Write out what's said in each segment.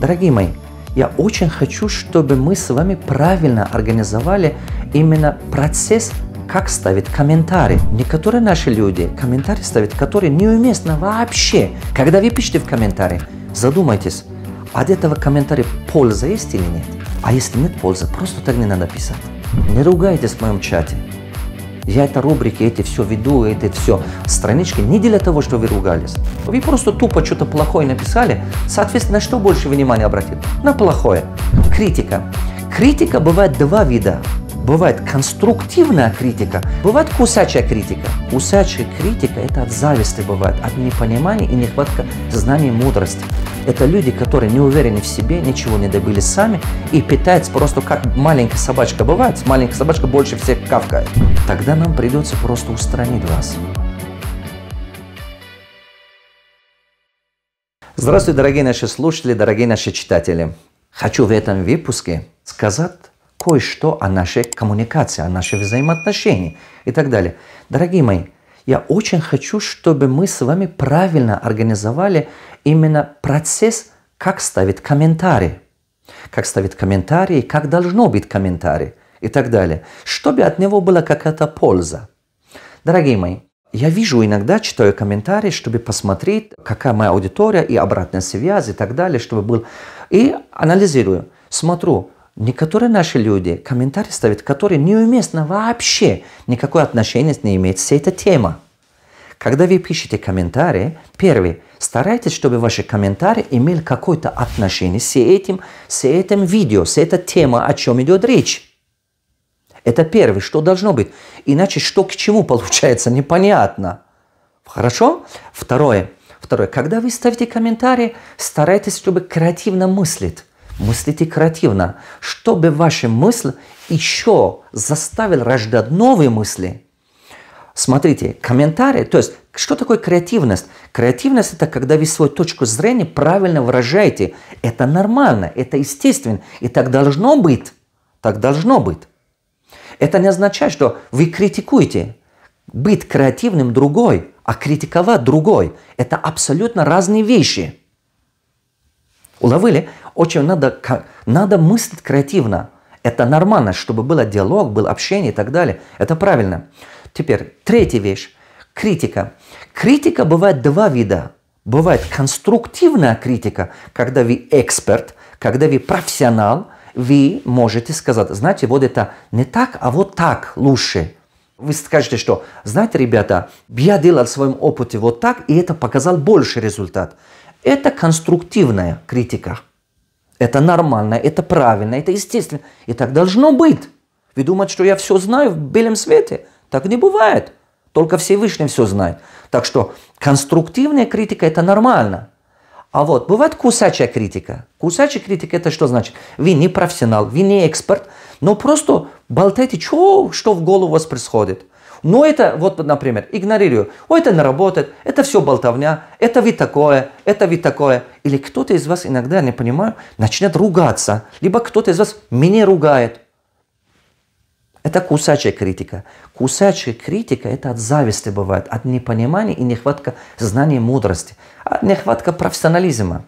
Дорогие мои, я очень хочу, чтобы мы с вами правильно организовали именно процесс, как ставить комментарии. Некоторые наши люди комментарии ставят, которые неуместно вообще. Когда вы пишете в комментарии, задумайтесь, от этого комментария польза есть или нет? А если нет пользы, просто так не надо писать. Не ругайтесь в моем чате. Я это рубрики, эти все веду, эти все странички не для того, чтобы вы ругались. Вы просто тупо что-то плохое написали, соответственно, на что больше внимания обратит? На плохое. Критика. Критика бывает два вида. Бывает конструктивная критика, бывает кусачая критика. Кусачая критика – это от зависти бывает, от непонимания и нехватка знаний и мудрости. Это люди, которые не уверены в себе, ничего не добили сами и питаются просто как маленькая собачка бывает, маленькая собачка больше всех кавкает. Тогда нам придется просто устранить вас. Здравствуйте, дорогие наши слушатели, дорогие наши читатели. Хочу в этом выпуске сказать кое-что о нашей коммуникации, о наших взаимоотношениях и так далее. Дорогие мои, я очень хочу, чтобы мы с вами правильно организовали именно процесс, как ставить комментарии, Как ставить комментарии, как должно быть комментарий и так далее. Чтобы от него была какая-то польза. Дорогие мои, я вижу иногда, читаю комментарии, чтобы посмотреть, какая моя аудитория и обратная связь и так далее, чтобы был. И анализирую. Смотрю, Некоторые наши люди комментарии ставят, которые неуместно вообще никакое отношение не имеет с этой темой. Когда вы пишете комментарии, первый, старайтесь, чтобы ваши комментарии имели какое-то отношение с этим, с этим видео, с этой темой, о чем идет речь. Это первое, что должно быть. Иначе что к чему получается, непонятно. Хорошо? Второе. Второе. Когда вы ставите комментарии, старайтесь, чтобы креативно мыслить. Мыслите креативно, чтобы ваша мысль еще заставила рождать новые мысли. Смотрите, комментарии, то есть что такое креативность? Креативность – это когда вы свою точку зрения правильно выражаете. Это нормально, это естественно, и так должно быть. Так должно быть. Это не означает, что вы критикуете. Быть креативным – другой, а критиковать – другой. Это абсолютно разные вещи. Уловили? Очень надо, надо мыслить креативно. Это нормально, чтобы был диалог, был общение и так далее. Это правильно. Теперь третья вещь. Критика. Критика бывает два вида. Бывает конструктивная критика, когда вы эксперт, когда вы профессионал, вы можете сказать, знаете, вот это не так, а вот так лучше. Вы скажете, что, знаете, ребята, я делал в своем опыте вот так, и это показал больше результат. Это конструктивная критика. Это нормально, это правильно, это естественно. И так должно быть. Вы думаете, что я все знаю в белом свете? Так не бывает. Только Всевышний все знает. Так что конструктивная критика – это нормально. А вот бывает кусачая критика. Кусачая критика – это что значит? Вы не профессионал, вы не эксперт, но просто болтаете, что, что в голову у вас происходит – но это, вот, например, игнорирую. О, это не работает, это все болтовня, это вид такое, это вид такое. Или кто-то из вас, иногда, я не понимаю, начинает ругаться. Либо кто-то из вас меня ругает. Это кусачая критика. Кусачая критика – это от зависти бывает, от непонимания и нехватка знаний мудрости, от нехватка профессионализма.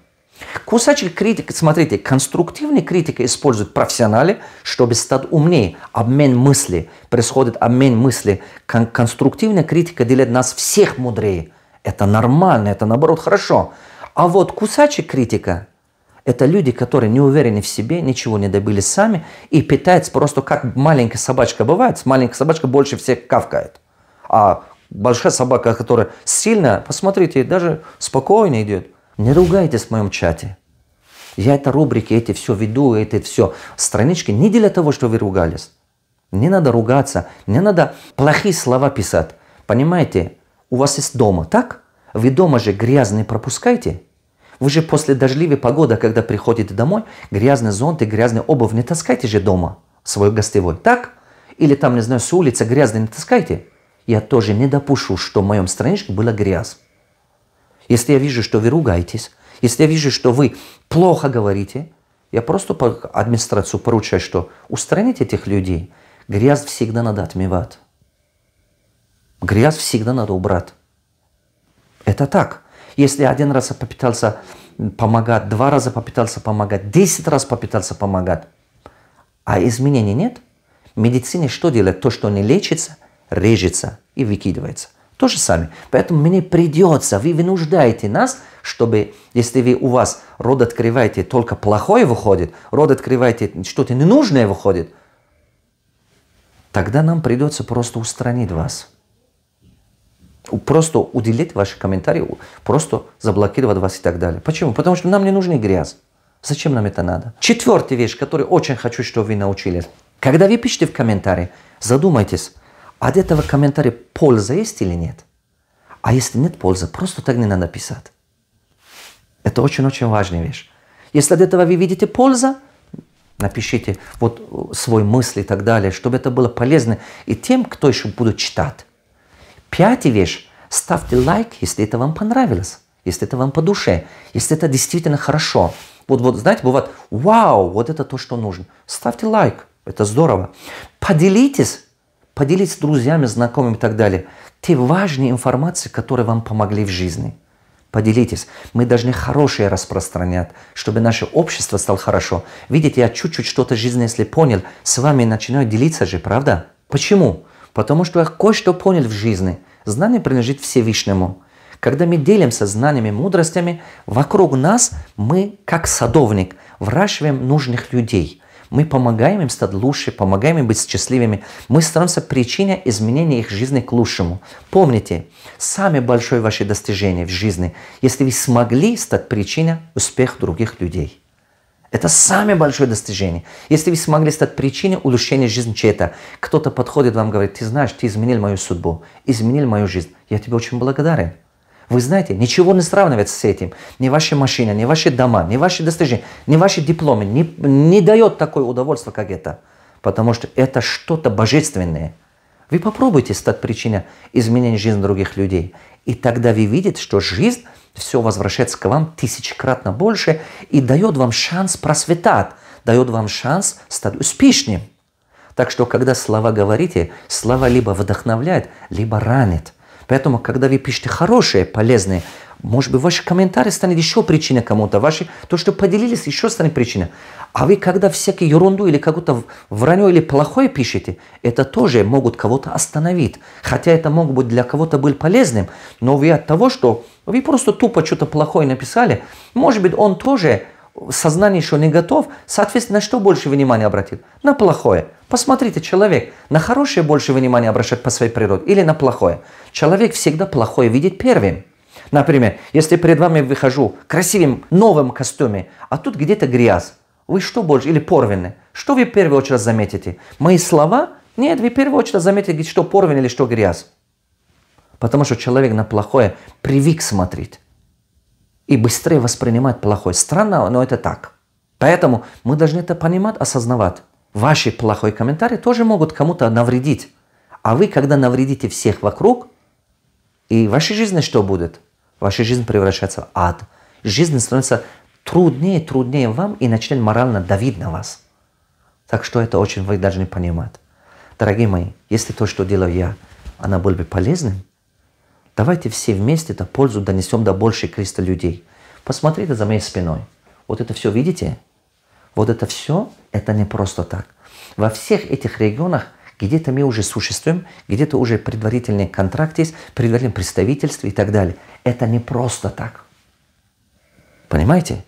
Кусачий критик, смотрите, конструктивный критик используют профессионалы, чтобы стать умнее. Обмен мысли, происходит обмен мысли. Кон конструктивная критика делает нас всех мудрее. Это нормально, это наоборот хорошо. А вот кусачий критика – это люди, которые не уверены в себе, ничего не добились сами и питаются просто как маленькая собачка бывает. Маленькая собачка больше всех кавкает. А большая собака, которая сильная, посмотрите, даже спокойно идет – не ругайтесь в моем чате. Я это рубрики, эти все веду, эти все странички не для того, что вы ругались. Не надо ругаться, не надо плохие слова писать. Понимаете, у вас есть дома, так? Вы дома же грязные пропускаете? Вы же после дождливой погоды, когда приходите домой, грязный зонт и грязную обувь не таскайте же дома, свой гостевой, так? Или там, не знаю, с улицы грязный не таскайте? Я тоже не допущу, что в моем страничке была грязь. Если я вижу, что вы ругаетесь, если я вижу, что вы плохо говорите, я просто по администрацию поручаю, что устранить этих людей. Грязь всегда надо отмывать. Грязь всегда надо убрать. Это так. Если один раз попытался помогать, два раза попытался помогать, десять раз попытался помогать, а изменений нет, в медицине что делать? То, что не лечится, режется и выкидывается. То же самое. Поэтому мне придется, вы вынуждаете нас, чтобы, если вы у вас род открываете, только плохое выходит, род открываете, что-то ненужное выходит, тогда нам придется просто устранить вас. Просто уделить ваши комментарии, просто заблокировать вас и так далее. Почему? Потому что нам не нужны грязь. Зачем нам это надо? Четвертая вещь, которую очень хочу, чтобы вы научились. Когда вы пишете в комментарии, задумайтесь, от этого комментария польза есть или нет? А если нет пользы, просто так не надо писать. Это очень-очень важная вещь. Если от этого вы видите пользу, напишите вот э, свой мысли и так далее, чтобы это было полезно и тем, кто еще будет читать. Пятая вещь. Ставьте лайк, если это вам понравилось, если это вам по душе, если это действительно хорошо. Вот, вот знаете, бывает, вау, вот это то, что нужно. Ставьте лайк, это здорово. Поделитесь поделитесь с друзьями, знакомыми и так далее. Те важные информации, которые вам помогли в жизни. Поделитесь. Мы должны хорошее распространять, чтобы наше общество стало хорошо. Видите, я чуть-чуть что-то жизни, если понял, с вами начинаю делиться же, правда? Почему? Потому что я кое-что понял в жизни. Знание принадлежит Всевышнему. Когда мы делимся знаниями, мудростями, вокруг нас мы, как садовник, выращиваем нужных людей – мы помогаем им стать лучше, помогаем им быть счастливыми. Мы стараемся причинять изменения их жизни к лучшему. Помните, самое большое ваше достижение в жизни, если вы смогли стать причиной успеха других людей. Это самое большое достижение. Если вы смогли стать причиной улучшения жизни чьей-то, кто-то подходит вам и говорит, ты знаешь, ты изменил мою судьбу, изменил мою жизнь, я тебе очень благодарен. Вы знаете, ничего не сравнивается с этим. Ни ваша машина, ни ваши дома, ни ваши достижения, ни ваши дипломы не, не дает такое удовольствие, как это. Потому что это что-то божественное. Вы попробуйте стать причиной изменения жизни других людей. И тогда вы видите, что жизнь все возвращается к вам тысячекратно больше и дает вам шанс просветать, дает вам шанс стать успешным. Так что, когда слова говорите, слова либо вдохновляют, либо ранят. Поэтому, когда вы пишете хорошее, полезное, может быть, ваши комментарии станет еще причиной кому-то, ваши, то, что поделились, еще станет причиной. А вы, когда всякие ерунду или какую-то вранье или плохое пишете, это тоже могут кого-то остановить. Хотя это мог быть для кого-то был полезным, но вы от того, что вы просто тупо что-то плохое написали, может быть, он тоже сознание еще не готов, соответственно, на что больше внимания обратил? На плохое. Посмотрите, человек на хорошее больше внимания обращает по своей природе или на плохое. Человек всегда плохое видит первым. Например, если перед вами выхожу в красивом новом костюме, а тут где-то грязь, вы что больше, или порваны, что вы в первую очередь заметите? Мои слова? Нет, вы в первую очередь заметите, что порван или что грязь. Потому что человек на плохое привык смотреть и быстрее воспринимать плохое. Странно, но это так. Поэтому мы должны это понимать, осознавать. Ваши плохие комментарии тоже могут кому-то навредить. А вы, когда навредите всех вокруг, и в вашей жизни что будет? Ваша жизнь превращается в ад. Жизнь становится труднее, и труднее вам и начинает морально давить на вас. Так что это очень вы должны понимать. Дорогие мои, если то, что делаю я, она была бы полезным, Давайте все вместе эту пользу донесем до большей креста людей. Посмотрите за моей спиной. Вот это все видите? Вот это все, это не просто так. Во всех этих регионах где-то мы уже существуем, где-то уже предварительный контракт есть, предварительное представительство и так далее. Это не просто так. Понимаете?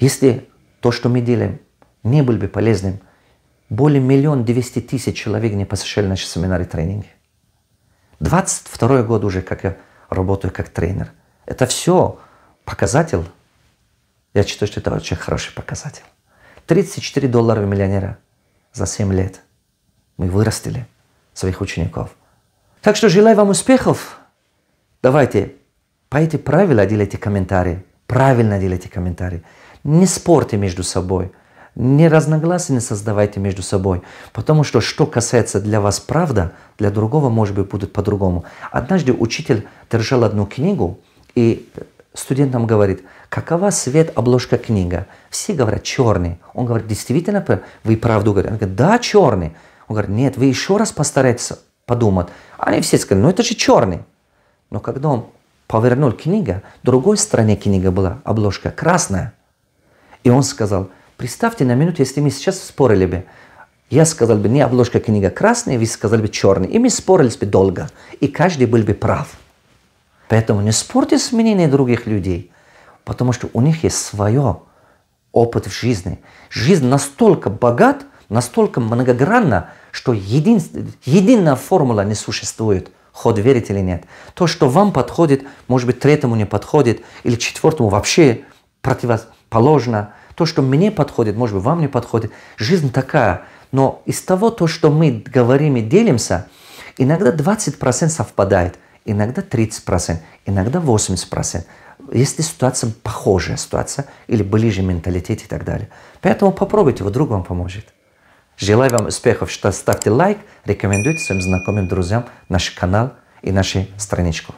Если то, что мы делаем, не было бы полезным, более миллион двести тысяч человек не посещали наши семинары и тренинги. 22 год уже, как я работаю как тренер. Это все показатель. Я считаю, что это очень хороший показатель. 34 доллара миллионера за 7 лет. Мы вырастили своих учеников. Так что желаю вам успехов. Давайте, пойте правильно делайте комментарии. Правильно делайте комментарии. Не спорьте между собой – не разногласия не создавайте между собой, потому что что касается для вас правда, для другого, может быть, будет по-другому. Однажды учитель держал одну книгу, и студентам говорит, какова свет обложка книга? Все говорят, черный. Он говорит, действительно, вы правду говорите? Он говорит, да, черный. Он говорит, нет, вы еще раз постарайтесь подумать. Они все сказали, ну это же черный. Но когда он повернул книга, другой стороне книга была обложка красная. И он сказал, Представьте на минуту, если мы сейчас спорили бы, я сказал бы, не обложка книга красная, вы сказали бы черный. И мы спорились бы долго. И каждый был бы прав. Поэтому не спорьте с мнением других людей. Потому что у них есть свое опыт в жизни. Жизнь настолько богат, настолько многогранна, что един, единая формула не существует. Ход верить или нет. То, что вам подходит, может быть, третьему не подходит, или четвертому вообще противоположно – то, что мне подходит, может быть, вам не подходит. Жизнь такая. Но из того, то, что мы говорим и делимся, иногда 20% совпадает, иногда 30%, иногда 80%. Если ситуация похожая ситуация или ближе менталитет и так далее. Поэтому попробуйте, вдруг вам поможет. Желаю вам успехов, что ставьте лайк, рекомендуйте своим знакомым, друзьям наш канал и нашу страничку.